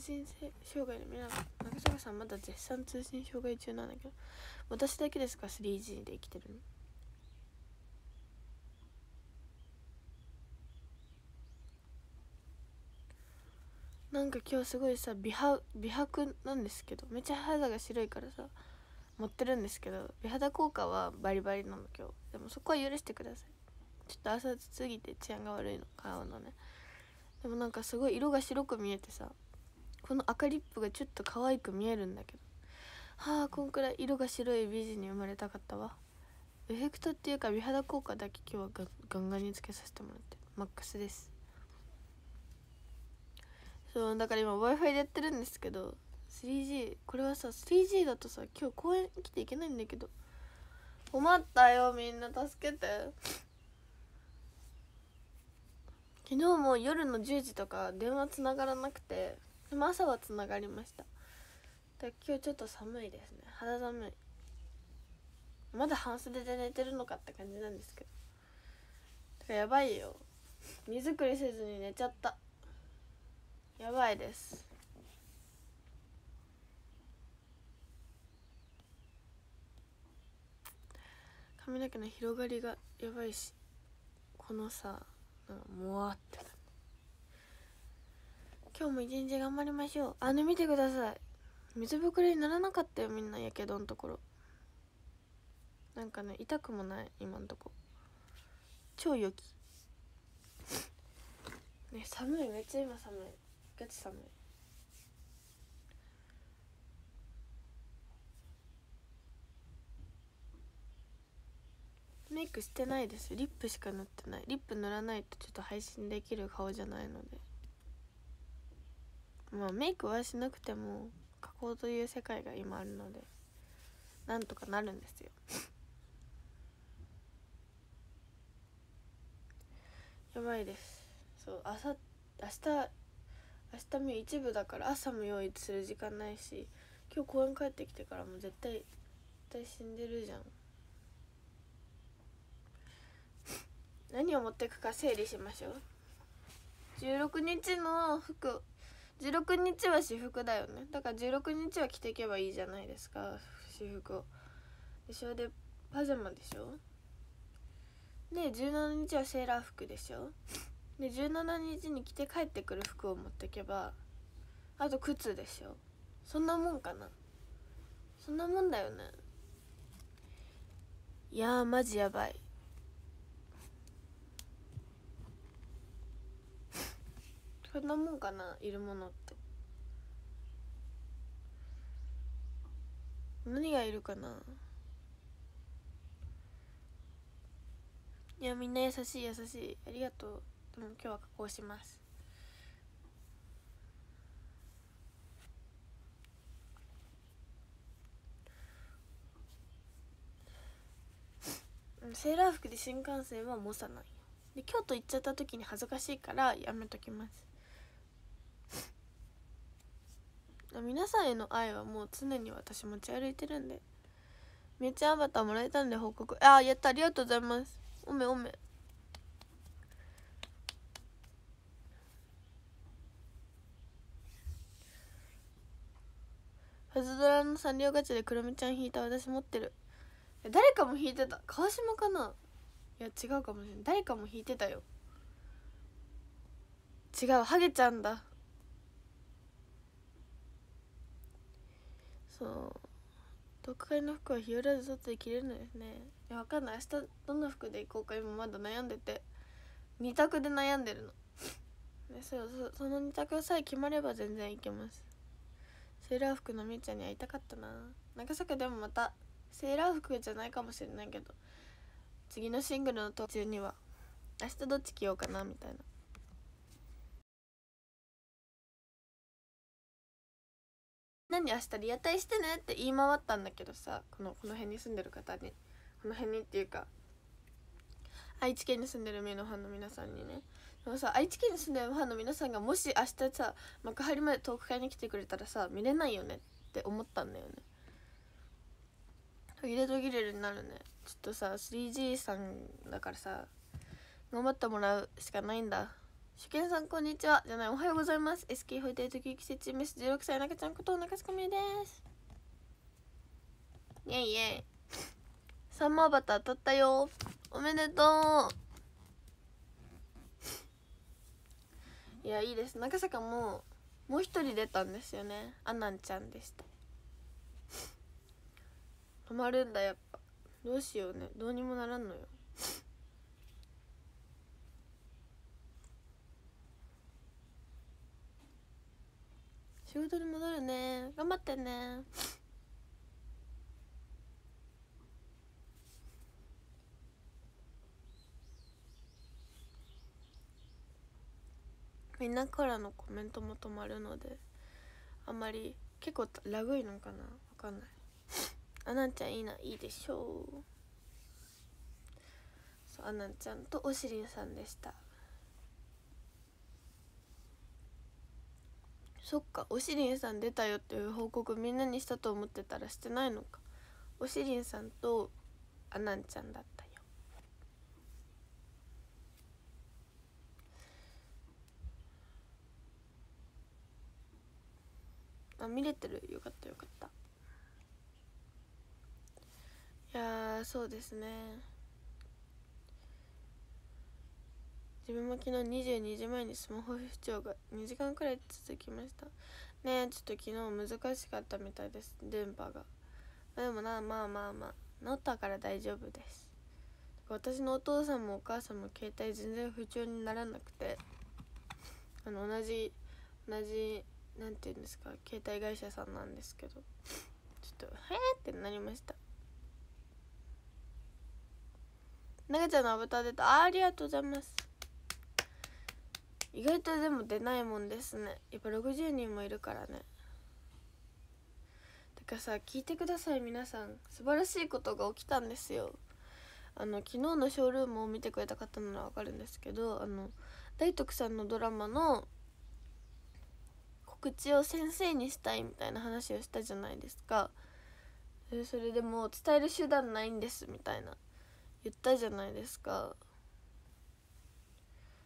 通信障害の皆さん中坂さんまだ絶賛通信障害中なんだけど私だけですか 3G で生きてるのなんか今日すごいさ美白美白なんですけどめっちゃ肌が白いからさ持ってるんですけど美肌効果はバリバリなの今日でもそこは許してくださいちょっと朝すぎて治安が悪いの顔のねでもなんかすごい色が白く見えてさこの赤リップがちょっと可愛く見えるんだけどはあこんくらい色が白い美人に生まれたかったわエフェクトっていうか美肌効果だけ今日はガンガンにつけさせてもらってマックスですそうだから今 w i f i でやってるんですけど 3G これはさ 3G だとさ今日公園来ていけないんだけど困ったよみんな助けて昨日も夜の10時とか電話つながらなくてでも朝はつながりましただ今日ちょっと寒いですね肌寒いまだ半袖で寝てるのかって感じなんですけどだからやばいよ荷造りせずに寝ちゃったやばいです髪の毛の広がりがやばいしこのさもわってな今日も一日頑張りましょうあの見てください水ぶくれにならなかったよみんなやけどのところなんかね痛くもない今んとこ超良きね寒いめっちゃ今寒いガチ寒いメイクしてないですリップしか塗ってないリップ塗らないとちょっと配信できる顔じゃないのでまあメイクはしなくても加工という世界が今あるのでなんとかなるんですよ やばいですそう朝明日明日も一部だから朝も用意する時間ないし今日公園帰ってきてからもう絶対絶対死んでるじゃん 何を持ってくか整理しましょう16日の服16日は私服だよねだから16日は着ていけばいいじゃないですか私服をでそれでパジャマでしょで17日はセーラー服でしょで17日に着て帰ってくる服を持っていけばあと靴でしょそんなもんかなそんなもんだよねいやーマジやばいそんなもんかないるものって何がいるかないやみんな優しい優しいありがとうでも今日は加工しますセーラー服で新幹線は模さないで京都行っちゃった時に恥ずかしいからやめときます皆さんへの愛はもう常に私持ち歩いてるんでめっちゃアバターもらえたんで報告ああやったありがとうございますおめおめフズドラのサンリオガチャでクロミちゃん引いた私持ってる誰かも引いてた川島かないや違うかもしれない誰かも引いてたよ違うハゲちゃんだそう特会の服は日和で外で着れるのですねいやわかんない明日どの服で行こうか今まだ悩んでて2択で悩んでるのでそその2択さえ決まれば全然行けますセーラー服のみーちゃんに会いたかったな長坂でもまたセーラー服じゃないかもしれないけど次のシングルの途中には明日どっち着ようかなみたいな何明日リアタイしてね」って言い回ったんだけどさこのこの辺に住んでる方にこの辺にっていうか愛知県に住んでるミのファンの皆さんにねでもさ愛知県に住んでるファンの皆さんがもし明日さ幕張までトーク会に来てくれたらさ見れないよねって思ったんだよね途切れ途切れになるねちょっとさ 3G さんだからさ頑張ってもらうしかないんだ初見さんこんにちはじゃないおはようございます SK ホイテイトキキセチース16歳なかちゃんこと中須かみですイェイイェイサンマーバター当たったよおめでとういやいいです中坂ももう一人出たんですよねあなんちゃんでした止まるんだやっぱどうしようねどうにもならんのよ仕事に戻るね頑張ってねみんなからのコメントも止まるのであんまり結構ラグいのかなわかんないあなんちゃんいいないいでしょうそうあなんちゃんとおしりんさんでしたそっかおしりんさん出たよっていう報告みんなにしたと思ってたらしてないのかおしりんさんとあなんちゃんだったよあ見れてるよかったよかったいやそうですね自分も昨日22時前にスマホ不調が2時間くらい続きましたねえちょっと昨日難しかったみたいです電波がでもなまあまあまあ治ったから大丈夫です私のお父さんもお母さんも携帯全然不調にならなくてあの同じ同じ何て言うんですか携帯会社さんなんですけどちょっと「へえ!」ってなりましたながちゃんのアバター出たありがとうございます意外とでも出ないもんですねやっぱ60人もいるからねだからさ聞いてください皆さん素晴らしいことが起きたんですよあの昨日のショールームを見てくれた方ならわかるんですけどあの大徳さんのドラマの告知を先生にしたいみたいな話をしたじゃないですかそれでも伝える手段ないんですみたいな言ったじゃないですか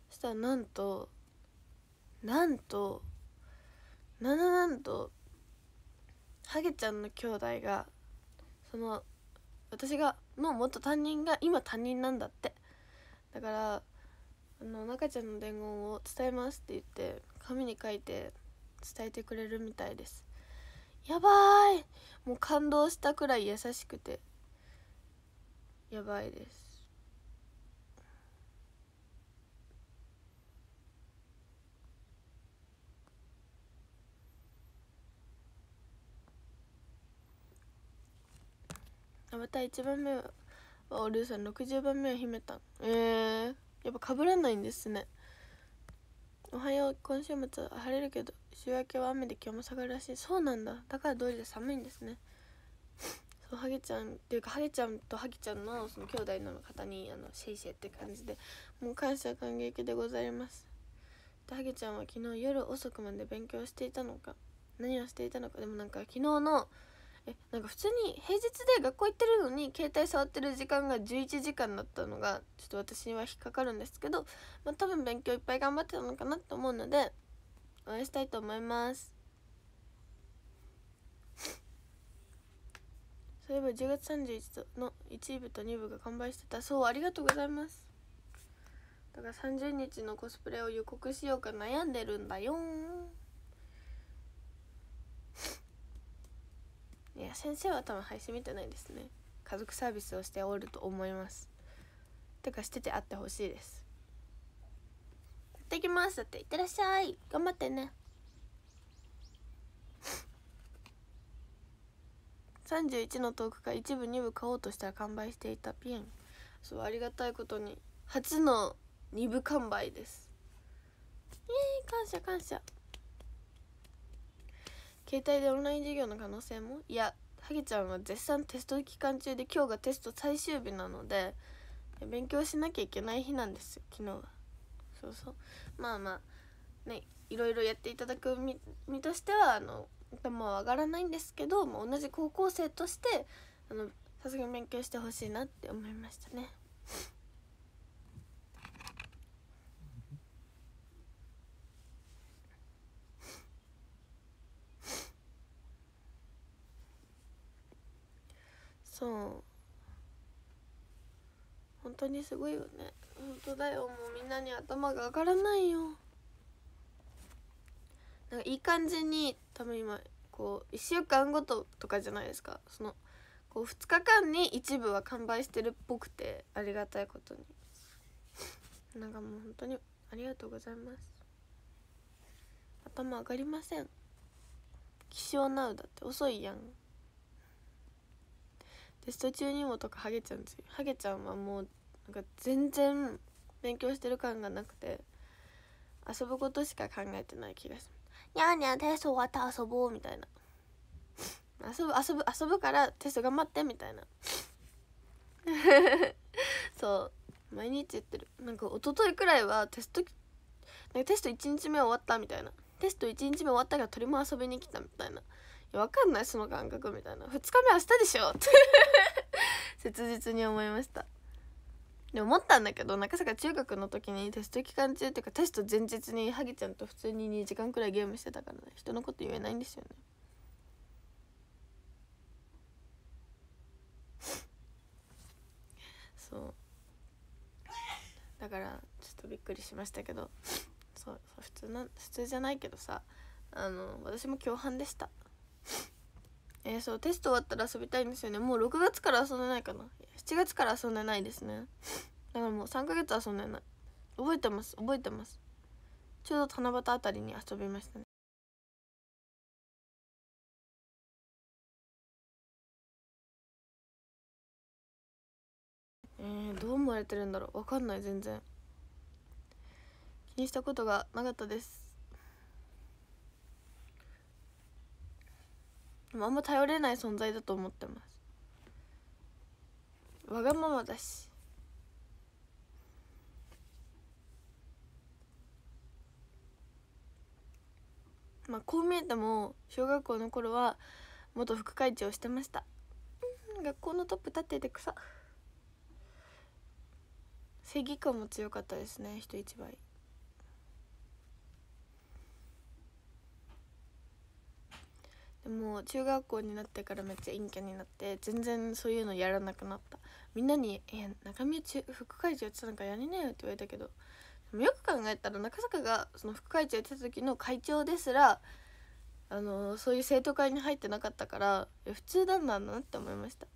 そしたらなんとなんとなななんとハゲちゃんの兄弟がその私がの元担任が今担任なんだってだからあの赤ちゃんの伝言を伝えますって言って紙に書いて伝えてくれるみたいですやばいもう感動したくらい優しくてやばいですまた1番目はおるさん60番目は姫たんえー、やっぱかぶらないんですねおはよう今週末は晴れるけど週明けは雨で気温も下がるらしいそうなんだだからどうりで寒いんですね そうハゲちゃんっていうかハゲちゃんとハギちゃんのその兄弟の方にあのシェイシェイって感じでもう感謝感激でございますでハゲちゃんは昨日夜遅くまで勉強していたのか何をしていたのかでもなんか昨日のえなんか普通に平日で学校行ってるのに携帯触ってる時間が11時間だったのがちょっと私には引っかかるんですけど、まあ、多分勉強いっぱい頑張ってたのかなと思うので応援したいと思います そういえば10月31日の1部と2部が完売してたそうありがとうございますだから30日のコスプレを予告しようか悩んでるんだよいや先生は多分配信見てないですね家族サービスをしておると思いますてかしててあってほしいです行ってきますだっていってらっしゃい頑張ってね31のトークが一部二部買おうとしたら完売していたピエンそうありがたいことに初の二部完売ですえー、感謝感謝携帯でオンライン授業の可能性もいやハゲちゃんは絶賛テスト期間中で今日がテスト最終日なので勉強しなきゃいけない日なんです昨日はそうそうまあまあねいろいろやっていただく身としてはあの頭は上がらないんですけど、同じ高校生としてあのさすがに勉強してほしいなって思いましたね。そう本当にすごいよね本当だよもうみんなに頭が上がらないよなんかいい感じに多分今こう1週間ごととかじゃないですかそのこう2日間に一部は完売してるっぽくてありがたいことに なんかもう本当にありがとうございます頭上がりません希少なうだって遅いやんテスト中にもとかハゲちゃうんですよハゲちゃんはもうなんか全然勉強してる感がなくて遊ぶことしか考えてない気がするにゃーにゃーテスト終わった遊ぼうみたいな遊ぶ遊ぶ遊ぶからテスト頑張ってみたいな そう毎日言ってるなんか一昨日くらいはテストなんかテスト1日目終わったみたいなテスト1日目終わったから鳥も遊びに来たみたいなわかんないその感覚みたいな2日目明日でしょって 切実に思いましたで思ったんだけど中坂中学の時にテスト期間中っていうかテスト前日にハギちゃんと普通に2時間くらいゲームしてたからね人のこと言えないんですよねそうだからちょっとびっくりしましたけどそう普通な普通じゃないけどさあの私も共犯でしたえー、そうテスト終わったら遊びたいんですよねもう6月から遊んでないかな7月から遊んでないですねだからもう3ヶ月遊んでない覚えてます覚えてますちょうど七夕あたりに遊びましたねえー、どう思われてるんだろうわかんない全然気にしたことがなかったですあんま頼れない存在だと思ってますわがままだしまあこう見えても小学校の頃は元副会長をしてました、学校のトップ立ってて草正義感も強かったですね人一倍もう中学校になってからめっちゃ陰キャになって全然そういうのやらなくなったみんなに「え中身中副会長やってたのかやりなよ」って言われたけどでもよく考えたら中坂がその副会長やってた時の会長ですらあのそういう生徒会に入ってなかったから普通なんだなって思いました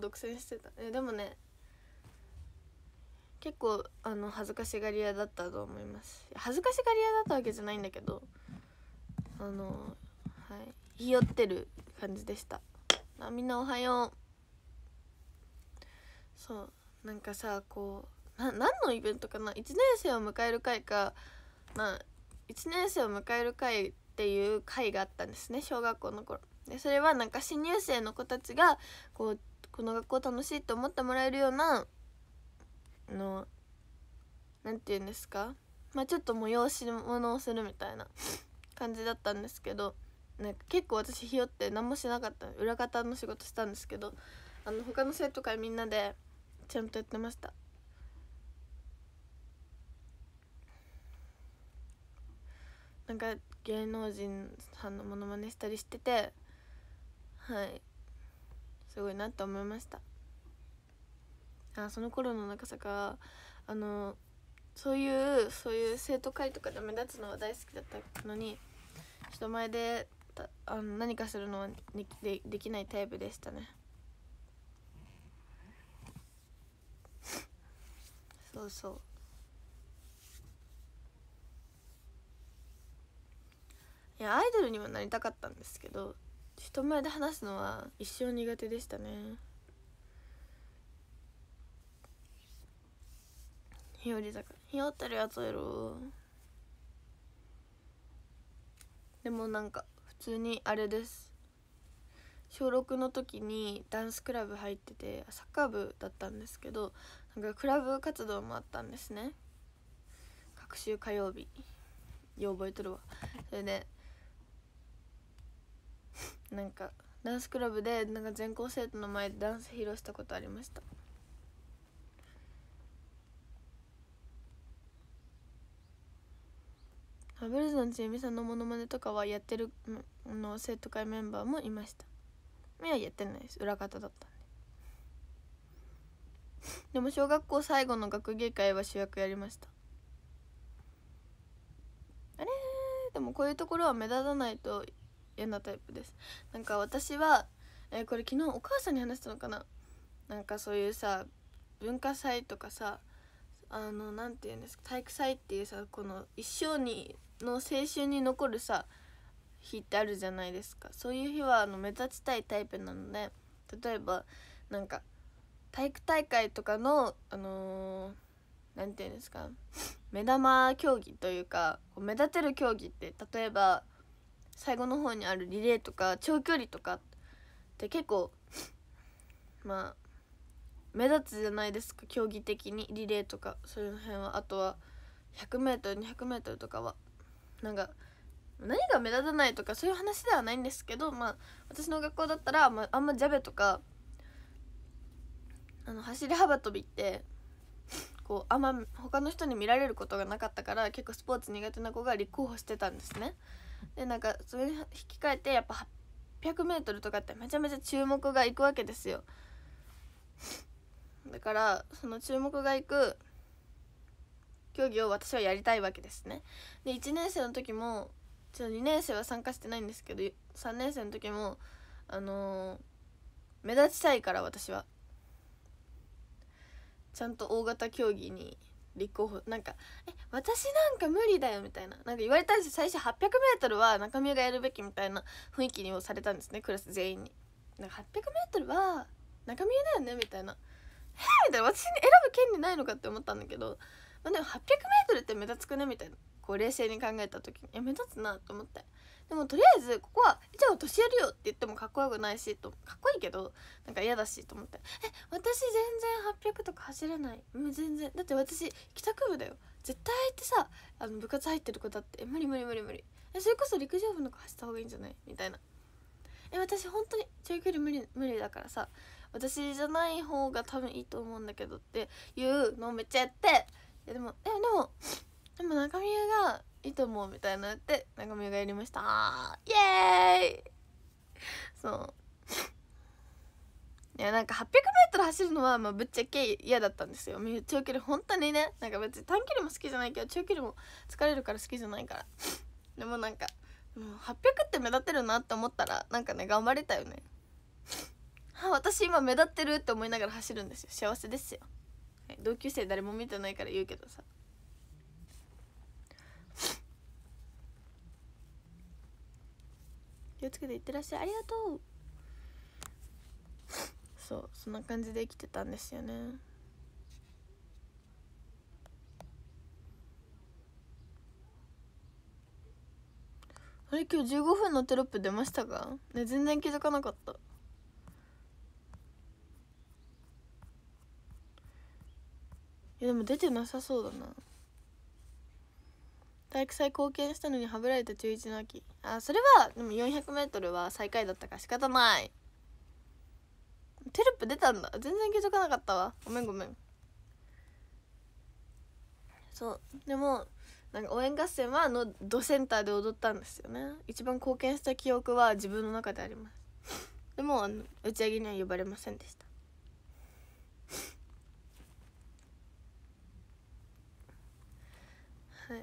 独占してたえでもね結構あの恥ずかしがり屋だったと思います恥ずかしがり屋だったわけじゃないんだけどあのはいい寄ってる感じでしたあみんなおはようそうなんかさこうな何のイベントかな1年生を迎える会かまあ1年生を迎える会っていう会があったんですね小学校の頃でそれはなんか新入生の子たちがこうこの学校楽しいと思ってもらえるようなの何て言うんですかまあちょっと催し物をするみたいな 感じだったんですけどなんか結構私ひよって何もしなかった裏方の仕事したんですけどあの他の生徒会みんなでちゃんとやってましたなんか芸能人さんのものまねしたりしててはいすごいなって思いましたあその頃の中坂あのそういうそういう生徒会とかで目立つのは大好きだったのに人前でたあの何かするのはでできないタイプでしたねそうそういやアイドルにもなりたかったんですけど人前で話すのは一生苦手でしたね日和坂日和ってるやつやろでもなんか普通にあれです小6の時にダンスクラブ入っててサッカー部だったんですけどなんかクラブ活動もあったんですね各週火曜日よう覚えとるわそれで、ねなんかダンスクラブでなんか全校生徒の前でダンス披露したことありましたハブルズのちえみさんのモノマネとかはやってるの生徒会メンバーもいましたいややってないです裏方だったんで でも小学校最後の学芸会は主役やりましたあれでもこういうところは目立たないと嫌なタイプですなんか私は、えー、これ昨日お母さんに話したのかななんかそういうさ文化祭とかさあの何て言うんですか体育祭っていうさこの一生にの青春に残るさ日ってあるじゃないですかそういう日はあの目立ちたいタイプなので例えばなんか体育大会とかのあの何、ー、て言うんですか目玉競技というか目立てる競技って例えば最後の方にあるリレーとか長距離とかって結構まあ目立つじゃないですか競技的にリレーとかそういう辺はあとは 100m200m とかはなんか何が目立たないとかそういう話ではないんですけど、まあ、私の学校だったら、まあ、あんまジャベとかあの走り幅跳びってこうあんま他の人に見られることがなかったから結構スポーツ苦手な子が立候補してたんですね。でなんかそれに引き換えてやっぱ 800m とかってめちゃめちゃ注目がいくわけですよ だからその注目がいく競技を私はやりたいわけですねで1年生の時もちょ2年生は参加してないんですけど3年生の時もあのー、目立ちたいから私はちゃんと大型競技に立候補なんか「え私なんか無理だよ」みたいななんか言われたんですよ最初 800m は中身がやるべきみたいな雰囲気にをされたんですねクラス全員に。なんか 800m は中身だよねみたいな「えみたいな私に選ぶ権利ないのかって思ったんだけど、まあ、でも 800m って目立つくねみたいなこう冷静に考えた時に「え目立つな」と思って。でもとりあえずここは「じゃあ年やるよ」って言ってもかっこよくないしとかっこいいけどなんか嫌だしと思って「え私全然800とか走れないもう全然だって私帰宅部だよ絶対ってさあの部活入ってる子だって無理無理無理無理えそれこそ陸上部の子走った方がいいんじゃないみたいなえ私本当に長距離無理無理だからさ私じゃない方が多分いいと思うんだけどっていうのをめっちゃやってでもえでもでも中宮がいいと思うみたいなって長めがやりましたイエーイそういやなんか 800m 走るのはまあぶっちゃけ嫌だったんですよ長距離本当にねなんか別に短距離も好きじゃないけど長距離も疲れるから好きじゃないからでもなんかもう800って目立ってるなって思ったらなんかね頑張れたよね私今目立ってるって思いながら走るんですよ幸せですよ、はい、同級生誰も見てないから言うけどさ気をつけていってらっしゃいありがとうそうそんな感じで生きてたんですよねあれ今日15分のテロップ出ましたかね全然気づかなかったいやでも出てなさそうだな体育祭貢献したのにはぶられた中1の秋あそれはでも 400m は最下位だったか仕方ないテロップ出たんだ全然気づかなかったわごめんごめんそうでもなんか応援合戦はのドセンターで踊ったんですよね一番貢献した記憶は自分の中であります でもあの打ち上げには呼ばれませんでしたはい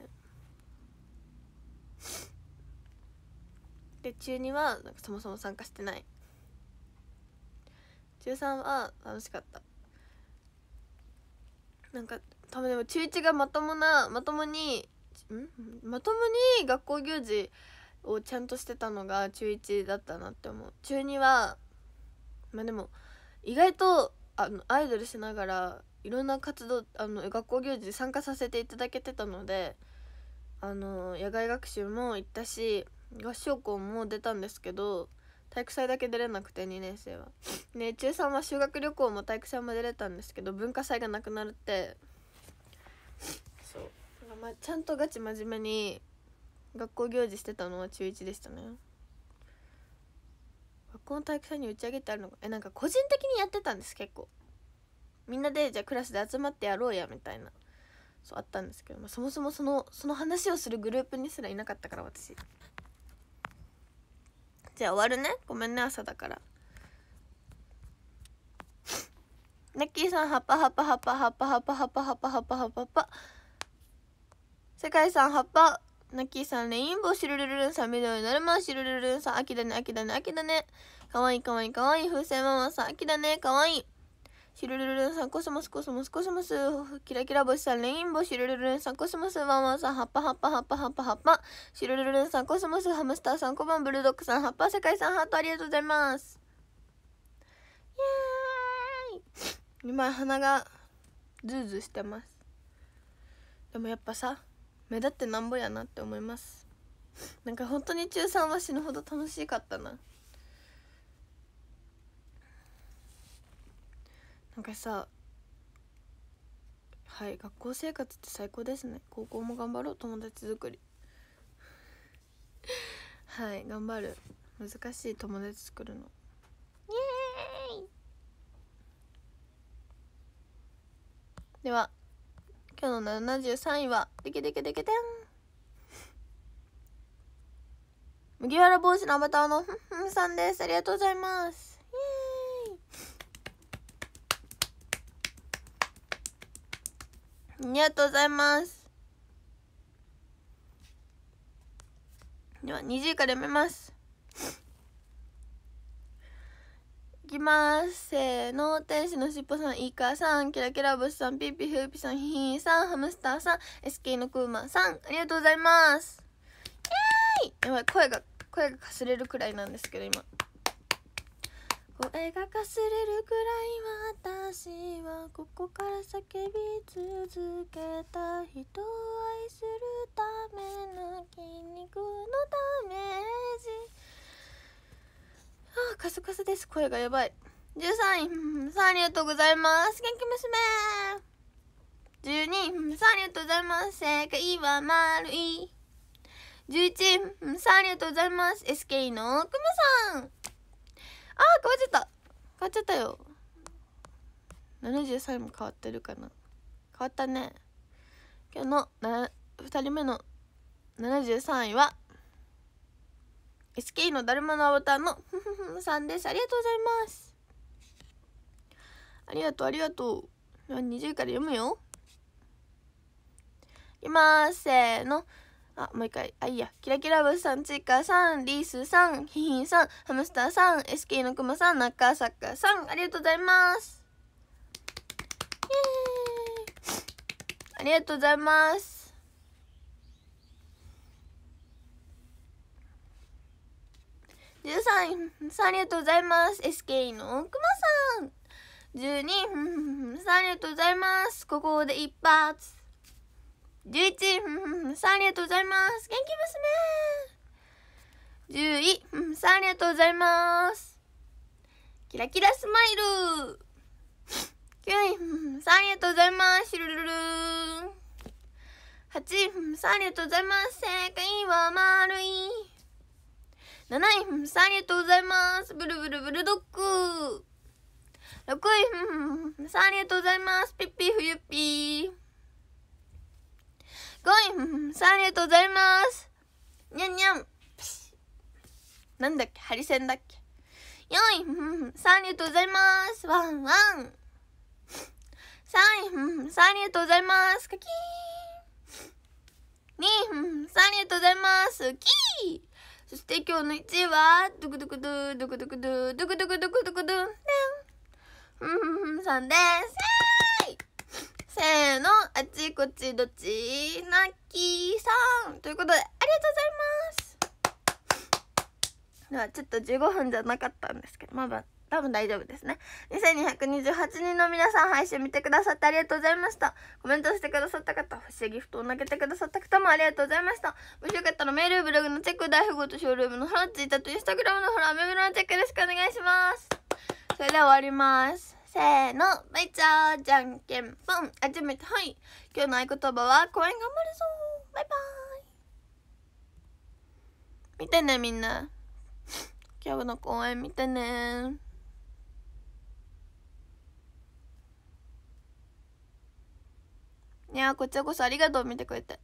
で中2はなんかそもそも参加してない中3は楽しかったなんか多分でも中1がまともなまともにんまともに学校行事をちゃんとしてたのが中1だったなって思う中2はまあでも意外とあのアイドルしながらいろんな活動あの学校行事参加させていただけてたのであの野外学習も行ったし合唱校も出たんですけど体育祭だけ出れなくて2年生は。ね中3は修学旅行も体育祭も出れたんですけど文化祭がなくなるってそう、まあ、ちゃんとガチ真面目に学校行事してたのは中1でしたね。学校の体育祭に打ち上げてあるのえなんか個人的にやってたんです結構。みんなでじゃあクラスで集まってやろうやみたいなそうあったんですけど、まあ、そもそもそのその話をするグループにすらいなかったから私じゃあ終わるねごめんね朝だからナッキーさん、ハパハパハパハパハパハパハパハパハパハパ。世界さん、ハッパ。ナッキーさん、レインボー、シルルルルンさん、緑のるま、シルルルルンさん、秋だね、秋だね、秋だね。かわいいかわいいかわいい、風船ママさん、秋だね、かわいい。シルルルンさん、コスモス、コスモス、コスモス、キラキラ星さん、レインボー、シルルルンさん、コスモス、ワンワンさん、葉っぱ、葉っぱ、葉っぱ、葉っぱ、葉っぱ、シルルルンさん、コスモス、ハムスターさん、コバン、ブルドッグさん、葉っぱ、世界さん、ハート、ありがとうございます。イェーイ今、鼻が、ズーズーしてます。でもやっぱさ、目立ってなんぼやなって思います。なんか本当に中3は死ぬほど楽しかったな。なんかさはい学校生活って最高ですね高校も頑張ろう友達作りはい頑張る難しい友達作るのイエーイでは今日の73位はデけでけでけてん麦わら帽子のアバターのふんふんさんですありがとうございますありがとうございますでは20位から読めますいきますせーの天使のしっぽさんイカさんキラキラ星さんピーピーフーピーさんヒヒンさんハムスターさん SK のクーマンさんありがとうございますイェーイやばい声が声がかすれるくらいなんですけど今声がかすれるくらい私はここから叫び続けた人を愛するための筋肉のダメージああカスカスです声がやばい13位さんありがとうございます元気娘12さんありがとうございます正解は丸い11さんありがとうございます SK のくまさん変わっちゃった変わっちゃったよ73も変わってるかな変わったね今日の2人目の73位は SK のだるまのアバターのふふふさんですありがとうございますありがとうありがとう20位から読むよいきますせーのあ、もう一回。あ、いいや。キラキラブスさん、チーカーさん、リースさん、ヒヒンさん、ハムスターさん、SK のくまさん、中坂さん、ありがとうございます。ありがとうございます。13さん、ありがとうございます。SK のくまさん。12、さん、ありがとうございます。ここで一発。11位、うん、さんありがとうございます。元気娘 !10 位、うん、さんありがとうございます。キラキラスマイル !9 位、うん、さんありがとうございます。シルルル8位、うん、さんありがとうございます。正解は丸い。7位、うん、さんありがとうございます。ブルブルブルドッグ6位、うん、さんありがとうございます。ピッピーフユッピー。ごいさんありがとうございますにゃんにゃんなんだっけハリセンだっけよいさんありがとうございますワンワンさんさんありがとうございますカキーンにさんありがとうございますキーそして今日の1位はドクドクドドクドクドドクドクドクドクドンうんさんですせーの、あっちこっちどっち、なきさんということで、ありがとうございますでは、ちょっと15分じゃなかったんですけど、まあまあ、多分大丈夫ですね。2228人の皆さん配信見てくださってありがとうございました。コメントしてくださった方、不思議布団投げてくださった方もありがとうございました。もしよかったらメール、ブログのチェック、大富豪とショールームのフォロー、ツイッターとインスタグラムのフォロー、アメブロのチェックよろしくお願いします。それでは終わります。せーの、まいちゃー、じゃんけんぽん、初めて、はい。今日の合言葉は、公演頑張るぞバイバーイ。見てね、みんな。今日の公演見てねいやこちらこそありがとう、見てくれて。